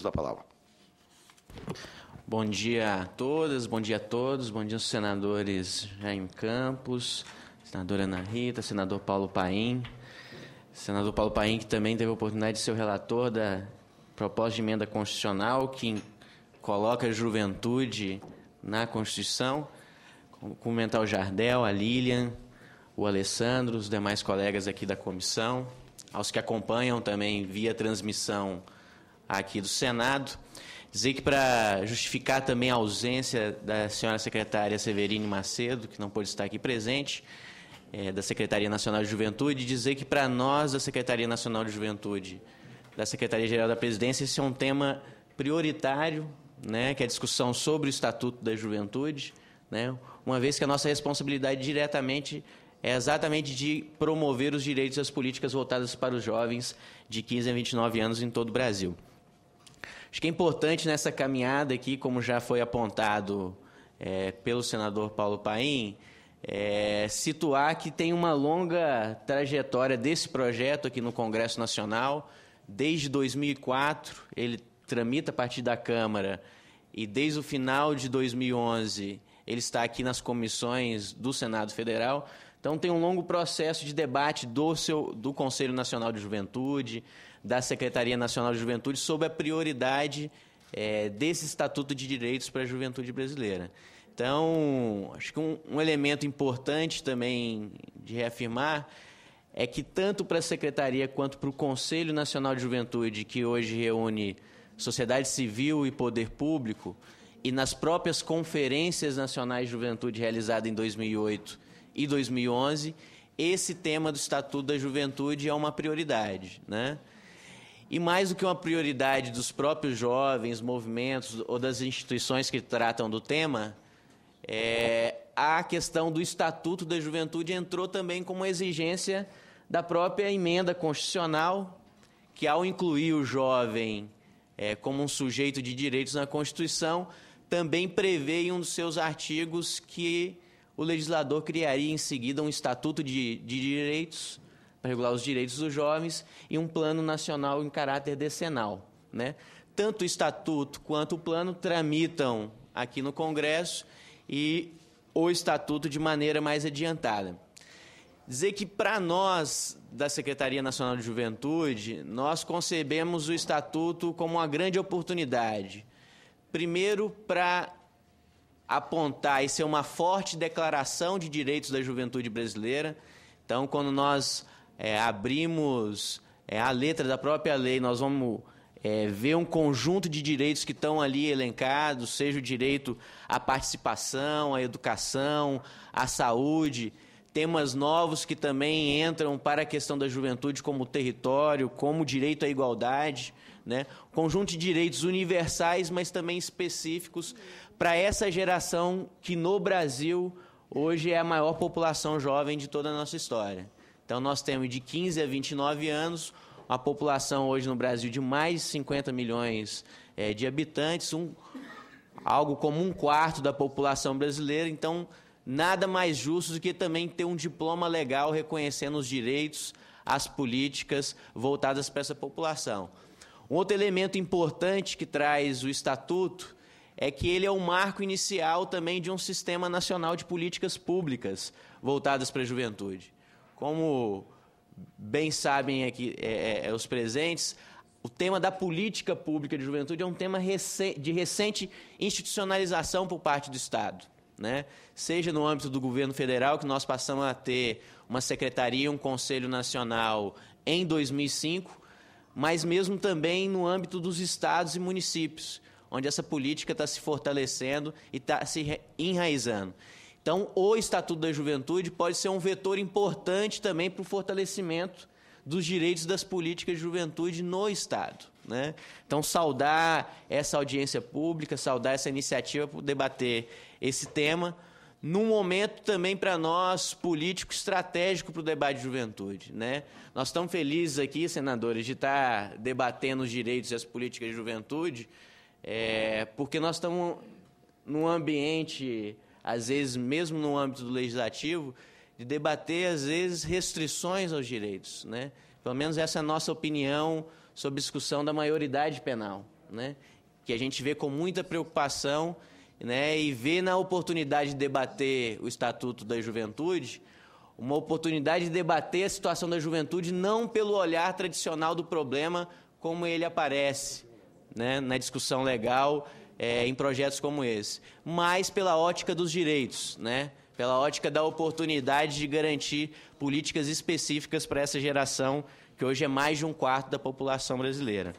uso da palavra. Bom dia a todas, bom dia a todos, bom dia aos senadores Jaime Campos, senadora Ana Rita, senador Paulo Paim, senador Paulo Paim que também teve a oportunidade de ser o relator da proposta de emenda constitucional que coloca a juventude na Constituição, comentar o Jardel, a Lilian, o Alessandro, os demais colegas aqui da comissão, aos que acompanham também via transmissão aqui do Senado. Dizer que para justificar também a ausência da senhora secretária Severine Macedo, que não pôde estar aqui presente, é, da Secretaria Nacional de Juventude, dizer que para nós da Secretaria Nacional de Juventude, da Secretaria-Geral da Presidência, esse é um tema prioritário, né, que é a discussão sobre o Estatuto da Juventude, né, uma vez que a nossa responsabilidade diretamente é exatamente de promover os direitos e as políticas voltadas para os jovens de 15 a 29 anos em todo o Brasil. Acho que é importante nessa caminhada aqui, como já foi apontado é, pelo senador Paulo Paim, é, situar que tem uma longa trajetória desse projeto aqui no Congresso Nacional. Desde 2004, ele tramita a partir da Câmara e desde o final de 2011 ele está aqui nas comissões do Senado Federal. Então tem um longo processo de debate do, seu, do Conselho Nacional de Juventude, da Secretaria Nacional de Juventude sobre a prioridade é, desse Estatuto de Direitos para a Juventude Brasileira. Então, acho que um, um elemento importante também de reafirmar é que tanto para a Secretaria quanto para o Conselho Nacional de Juventude, que hoje reúne sociedade civil e poder público, e nas próprias conferências nacionais de juventude realizadas em 2008 e 2011, esse tema do Estatuto da Juventude é uma prioridade, né? e mais do que uma prioridade dos próprios jovens, movimentos ou das instituições que tratam do tema, é, a questão do Estatuto da Juventude entrou também como uma exigência da própria emenda constitucional, que ao incluir o jovem é, como um sujeito de direitos na Constituição, também prevê em um dos seus artigos que o legislador criaria em seguida um Estatuto de, de Direitos para regular os direitos dos jovens e um plano nacional em caráter decenal. Né? Tanto o estatuto quanto o plano tramitam aqui no Congresso e o estatuto de maneira mais adiantada. Dizer que, para nós, da Secretaria Nacional de Juventude, nós concebemos o estatuto como uma grande oportunidade. Primeiro, para apontar e ser uma forte declaração de direitos da juventude brasileira. Então, quando nós é, abrimos é, a letra da própria lei, nós vamos é, ver um conjunto de direitos que estão ali elencados, seja o direito à participação, à educação, à saúde, temas novos que também entram para a questão da juventude como território, como direito à igualdade, né? Conjunto de direitos universais, mas também específicos para essa geração que no Brasil hoje é a maior população jovem de toda a nossa história. Então nós temos de 15 a 29 anos a população hoje no Brasil de mais de 50 milhões é, de habitantes, um, algo como um quarto da população brasileira. Então, nada mais justo do que também ter um diploma legal reconhecendo os direitos, as políticas voltadas para essa população. Um outro elemento importante que traz o Estatuto é que ele é o marco inicial também de um sistema nacional de políticas públicas voltadas para a juventude. Como bem sabem aqui é, é, é, os presentes, o tema da política pública de juventude é um tema de recente institucionalização por parte do Estado. Né? Seja no âmbito do governo federal, que nós passamos a ter uma secretaria, um conselho nacional em 2005, mas mesmo também no âmbito dos estados e municípios, onde essa política está se fortalecendo e está se enraizando. Então, o Estatuto da Juventude pode ser um vetor importante também para o fortalecimento dos direitos das políticas de juventude no Estado. Né? Então, saudar essa audiência pública, saudar essa iniciativa para debater esse tema, num momento também para nós, político estratégico para o debate de juventude. Né? Nós estamos felizes aqui, senadores, de estar debatendo os direitos e as políticas de juventude, é, porque nós estamos num ambiente às vezes mesmo no âmbito do legislativo, de debater às vezes restrições aos direitos, né? Pelo menos essa é a nossa opinião sobre discussão da maioridade penal, né? Que a gente vê com muita preocupação, né? E vê na oportunidade de debater o estatuto da juventude uma oportunidade de debater a situação da juventude não pelo olhar tradicional do problema como ele aparece, né? Na discussão legal é, em projetos como esse, mas pela ótica dos direitos, né? pela ótica da oportunidade de garantir políticas específicas para essa geração que hoje é mais de um quarto da população brasileira.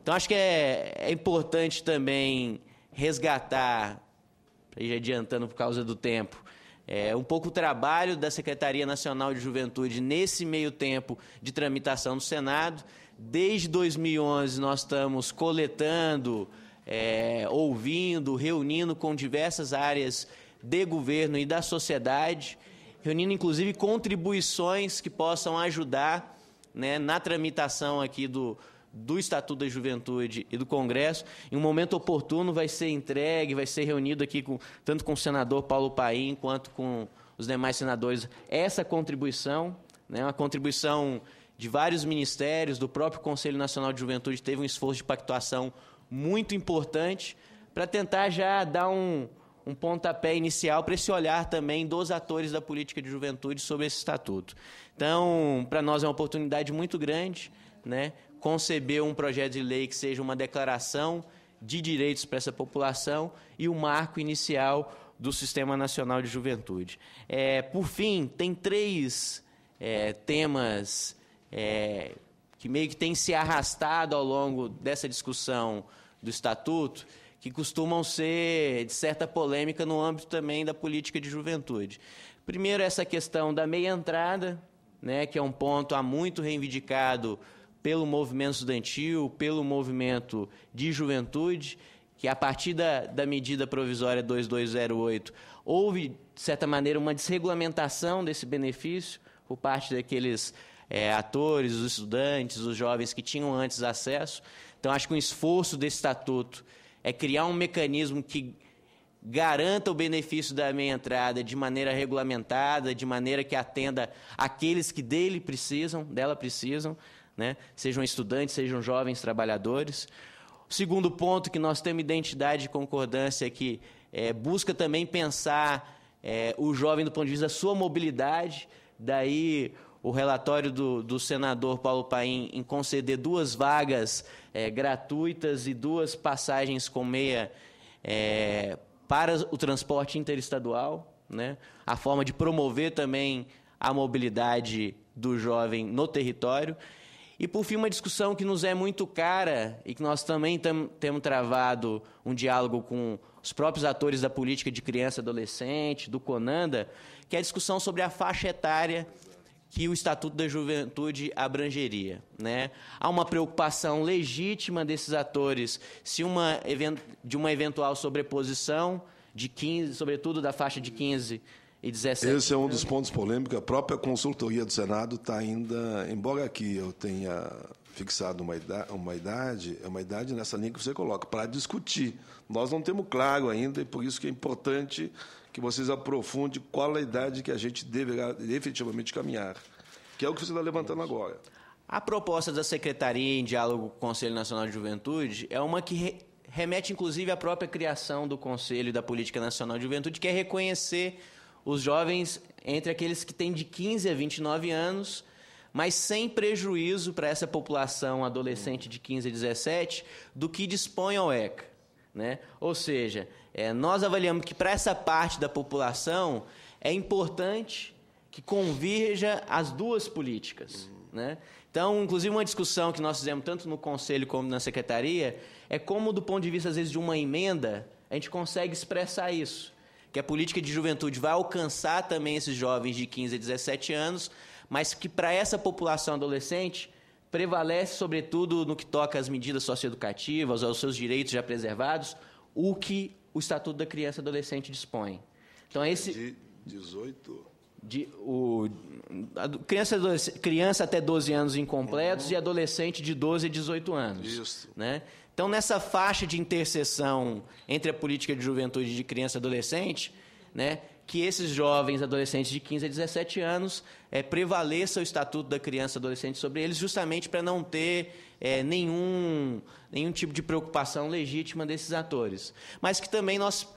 Então acho que é, é importante também resgatar, já adiantando por causa do tempo, é, um pouco o trabalho da Secretaria Nacional de Juventude nesse meio tempo de tramitação do Senado. Desde 2011, nós estamos coletando é, ouvindo, reunindo com diversas áreas de governo e da sociedade, reunindo inclusive contribuições que possam ajudar né, na tramitação aqui do, do Estatuto da Juventude e do Congresso. Em um momento oportuno vai ser entregue, vai ser reunido aqui com, tanto com o senador Paulo Paim quanto com os demais senadores essa contribuição, né, uma contribuição de vários ministérios, do próprio Conselho Nacional de Juventude, teve um esforço de pactuação muito importante para tentar já dar um, um pontapé inicial para esse olhar também dos atores da política de juventude sobre esse estatuto. Então, para nós é uma oportunidade muito grande, né? Conceber um projeto de lei que seja uma declaração de direitos para essa população e o marco inicial do Sistema Nacional de Juventude. É, por fim, tem três é, temas é, que meio que tem se arrastado ao longo dessa discussão do estatuto, que costumam ser de certa polêmica no âmbito também da política de juventude. Primeiro, essa questão da meia entrada, né, que é um ponto há muito reivindicado pelo movimento estudantil, pelo movimento de juventude, que a partir da, da medida provisória 2208 houve, de certa maneira, uma desregulamentação desse benefício por parte daqueles é, atores, os estudantes, os jovens que tinham antes acesso. Então, acho que o esforço desse estatuto é criar um mecanismo que garanta o benefício da meia entrada de maneira regulamentada, de maneira que atenda aqueles que dele precisam, dela precisam, né? sejam estudantes, sejam jovens trabalhadores. O segundo ponto que nós temos identidade e concordância é que é, busca também pensar é, o jovem do ponto de vista da sua mobilidade, daí o relatório do, do senador Paulo Paim em conceder duas vagas é, gratuitas e duas passagens com meia é, para o transporte interestadual, né? a forma de promover também a mobilidade do jovem no território. E, por fim, uma discussão que nos é muito cara e que nós também tam, temos travado um diálogo com os próprios atores da política de criança e adolescente, do Conanda, que é a discussão sobre a faixa etária que o Estatuto da Juventude abrangeria. Né? Há uma preocupação legítima desses atores se uma, de uma eventual sobreposição de 15, sobretudo da faixa de 15 e 17. Esse é um dos pontos polêmicos. A própria consultoria do Senado está ainda, embora aqui eu tenha fixado uma idade, uma idade, é uma idade nessa linha que você coloca, para discutir. Nós não temos claro ainda, e por isso que é importante que vocês aprofundem qual a idade que a gente deverá efetivamente caminhar, que é o que você está levantando agora. A proposta da Secretaria em diálogo com o Conselho Nacional de Juventude é uma que remete, inclusive, à própria criação do Conselho da Política Nacional de Juventude, que é reconhecer os jovens entre aqueles que têm de 15 a 29 anos, mas sem prejuízo para essa população adolescente de 15 a 17 do que dispõe ao ECA. Né? Ou seja, é, nós avaliamos que para essa parte da população é importante que convirjam as duas políticas. Uhum. Né? Então, inclusive, uma discussão que nós fizemos tanto no Conselho como na Secretaria é como, do ponto de vista, às vezes, de uma emenda, a gente consegue expressar isso. Que a política de juventude vai alcançar também esses jovens de 15 a 17 anos, mas que para essa população adolescente prevalece, sobretudo, no que toca às medidas socioeducativas, aos seus direitos já preservados, o que o Estatuto da Criança e Adolescente dispõe. Então, é esse... De 18... De, o, criança, criança até 12 anos incompletos uhum. e adolescente de 12 a 18 anos. Isso. Né? Então, nessa faixa de interseção entre a política de juventude e de criança e adolescente, né, que esses jovens adolescentes de 15 a 17 anos é, prevaleça o estatuto da criança e adolescente sobre eles, justamente para não ter é, nenhum, nenhum tipo de preocupação legítima desses atores. Mas que também nós,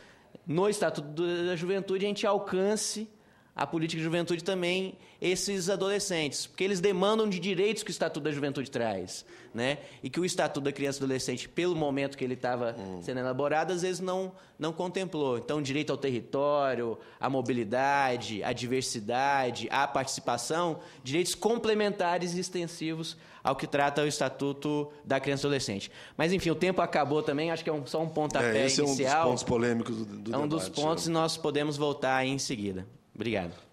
no Estatuto da Juventude, a gente alcance a política de juventude também esses adolescentes, porque eles demandam de direitos que o Estatuto da Juventude traz, né? E que o Estatuto da Criança e Adolescente, pelo momento que ele estava hum. sendo elaborado, às vezes não, não contemplou. Então, direito ao território, à mobilidade, à diversidade, à participação, direitos complementares e extensivos ao que trata o Estatuto da Criança e Adolescente. Mas, enfim, o tempo acabou também, acho que é um, só um pontapé é, esse inicial. é um dos pontos polêmicos do, do é um dos pontos né? e nós podemos voltar em seguida. Obrigado.